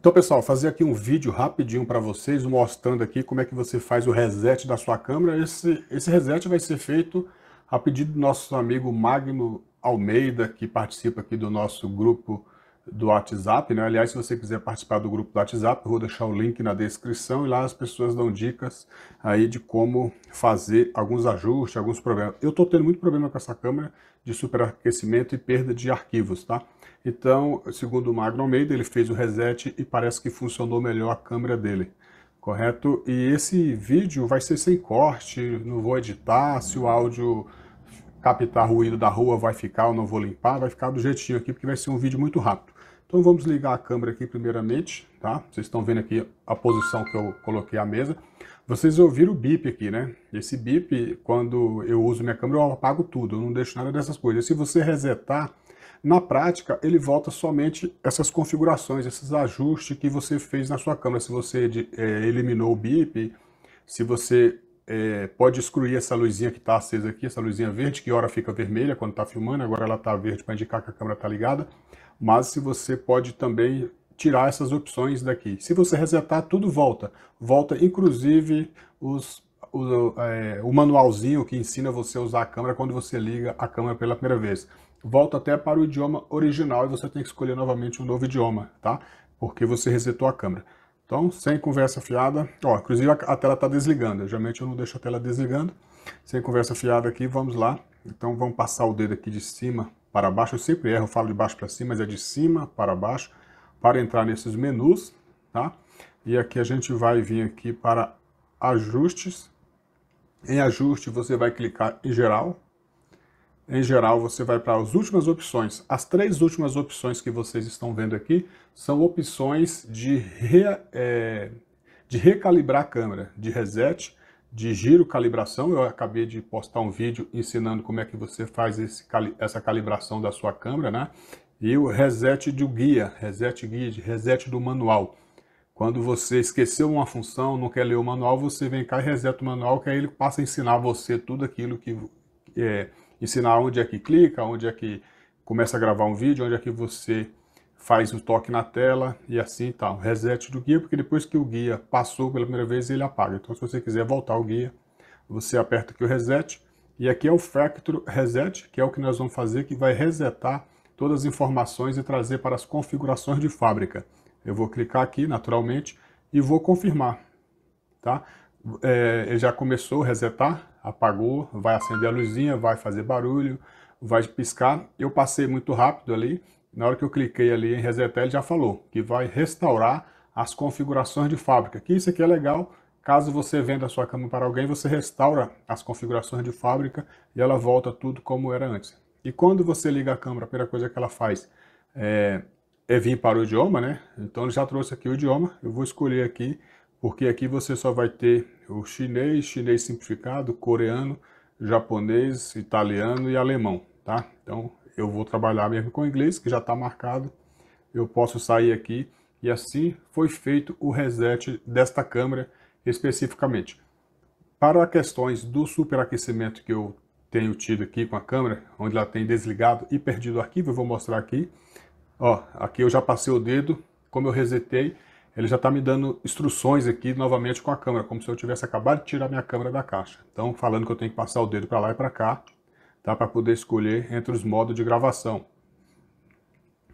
Então, pessoal, fazer aqui um vídeo rapidinho para vocês, mostrando aqui como é que você faz o reset da sua câmera. Esse, esse reset vai ser feito a pedido do nosso amigo Magno Almeida, que participa aqui do nosso grupo do WhatsApp, né? Aliás, se você quiser participar do grupo do WhatsApp, vou deixar o link na descrição e lá as pessoas dão dicas aí de como fazer alguns ajustes, alguns problemas. Eu estou tendo muito problema com essa câmera de superaquecimento e perda de arquivos, tá? Então, segundo o Magno Almeida, ele fez o reset e parece que funcionou melhor a câmera dele, correto? E esse vídeo vai ser sem corte, não vou editar, se o áudio captar ruído da rua, vai ficar, eu não vou limpar, vai ficar do jeitinho aqui, porque vai ser um vídeo muito rápido. Então vamos ligar a câmera aqui primeiramente, tá? Vocês estão vendo aqui a posição que eu coloquei a mesa. Vocês ouviram o bip aqui, né? Esse bip, quando eu uso minha câmera, eu apago tudo, eu não deixo nada dessas coisas. Se você resetar, na prática, ele volta somente essas configurações, esses ajustes que você fez na sua câmera. Se você é, eliminou o bip, se você é, pode excluir essa luzinha que está acesa aqui, essa luzinha verde, que hora fica vermelha quando está filmando, agora ela está verde para indicar que a câmera está ligada, mas se você pode também tirar essas opções daqui. Se você resetar, tudo volta. Volta inclusive os, o, é, o manualzinho que ensina você a usar a câmera quando você liga a câmera pela primeira vez. Volta até para o idioma original e você tem que escolher novamente um novo idioma, tá? Porque você resetou a câmera. Então, sem conversa fiada, ó, inclusive a tela está desligando, geralmente eu não deixo a tela desligando. Sem conversa fiada aqui, vamos lá. Então vamos passar o dedo aqui de cima para baixo, eu sempre erro, eu falo de baixo para cima, mas é de cima para baixo, para entrar nesses menus, tá? E aqui a gente vai vir aqui para ajustes. Em ajuste você vai clicar em geral, em geral, você vai para as últimas opções. As três últimas opções que vocês estão vendo aqui são opções de, re, é, de recalibrar a câmera, de reset, de giro calibração. Eu acabei de postar um vídeo ensinando como é que você faz esse, essa calibração da sua câmera, né? E o reset do guia, reset guia, reset do manual. Quando você esqueceu uma função, não quer ler o manual, você vem cá e reseta o manual, que aí ele passa a ensinar você tudo aquilo que é, ensinar onde é que clica, onde é que começa a gravar um vídeo, onde é que você faz o toque na tela e assim tal. Reset do guia, porque depois que o guia passou pela primeira vez, ele apaga. Então se você quiser voltar o guia, você aperta aqui o reset, e aqui é o Factor Reset, que é o que nós vamos fazer, que vai resetar todas as informações e trazer para as configurações de fábrica. Eu vou clicar aqui, naturalmente, e vou confirmar. Tá? É, já começou a resetar, apagou, vai acender a luzinha, vai fazer barulho, vai piscar. Eu passei muito rápido ali, na hora que eu cliquei ali em resetar, ele já falou que vai restaurar as configurações de fábrica, que isso aqui é legal, caso você venda a sua cama para alguém, você restaura as configurações de fábrica e ela volta tudo como era antes. E quando você liga a câmera, a primeira coisa que ela faz é, é vir para o idioma, né? Então ele já trouxe aqui o idioma, eu vou escolher aqui porque aqui você só vai ter o chinês, chinês simplificado, coreano, japonês, italiano e alemão, tá? Então eu vou trabalhar mesmo com inglês, que já está marcado, eu posso sair aqui e assim foi feito o reset desta câmera especificamente. Para questões do superaquecimento que eu tenho tido aqui com a câmera, onde ela tem desligado e perdido o arquivo, eu vou mostrar aqui. Ó, aqui eu já passei o dedo, como eu resetei, ele já está me dando instruções aqui novamente com a câmera, como se eu tivesse acabado de tirar minha câmera da caixa. Então, falando que eu tenho que passar o dedo para lá e para cá, tá? para poder escolher entre os modos de gravação.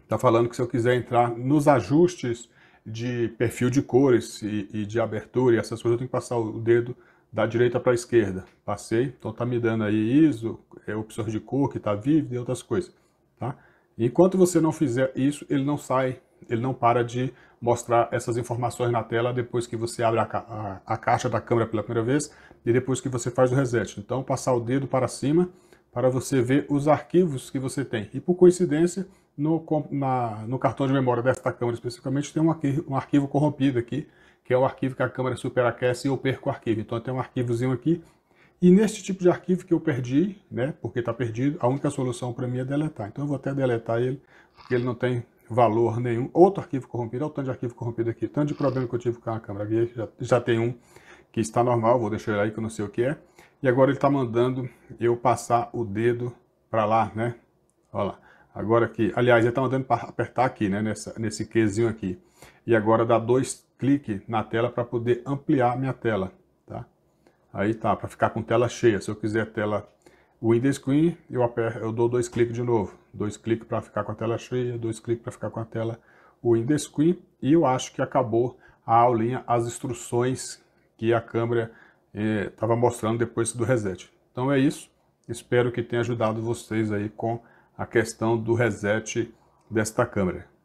Está falando que se eu quiser entrar nos ajustes de perfil de cores e, e de abertura e essas coisas, eu tenho que passar o dedo da direita para a esquerda. Passei, então está me dando aí ISO, é, opções de cor que está vívida e outras coisas. Tá? Enquanto você não fizer isso, ele não sai ele não para de mostrar essas informações na tela depois que você abre a, ca a, a, caixa da câmera pela primeira vez e depois que você faz o reset. Então, passar o dedo para cima para você ver os arquivos que você tem. E por coincidência, no, na, no cartão de memória desta câmera especificamente, tem um arquivo, um arquivo corrompido aqui, que é o arquivo que a câmera superaquece e eu perco o arquivo. Então, tem um arquivozinho aqui. E neste tipo de arquivo que eu perdi, né, porque está perdido, a única solução para mim é deletar. Então, eu vou até deletar ele, porque ele não tem valor nenhum. Outro arquivo corrompido, olha é o tanto de arquivo corrompido aqui, tanto de problema que eu tive com a câmera. Aqui já, já tem um que está normal, vou deixar ele aí que eu não sei o que é. E agora ele está mandando eu passar o dedo para lá, né? Olha lá. Agora aqui, aliás, ele está mandando apertar aqui, né? Nessa, nesse quezinho aqui. E agora dá dois cliques na tela para poder ampliar minha tela, tá? Aí tá, para ficar com tela cheia. Se eu quiser tela o Windscreen, eu, aperto, eu dou dois cliques de novo. Dois cliques para ficar com a tela cheia, dois cliques para ficar com a tela Windows Queen E eu acho que acabou a aulinha, as instruções que a câmera estava eh, mostrando depois do reset. Então é isso. Espero que tenha ajudado vocês aí com a questão do reset desta câmera.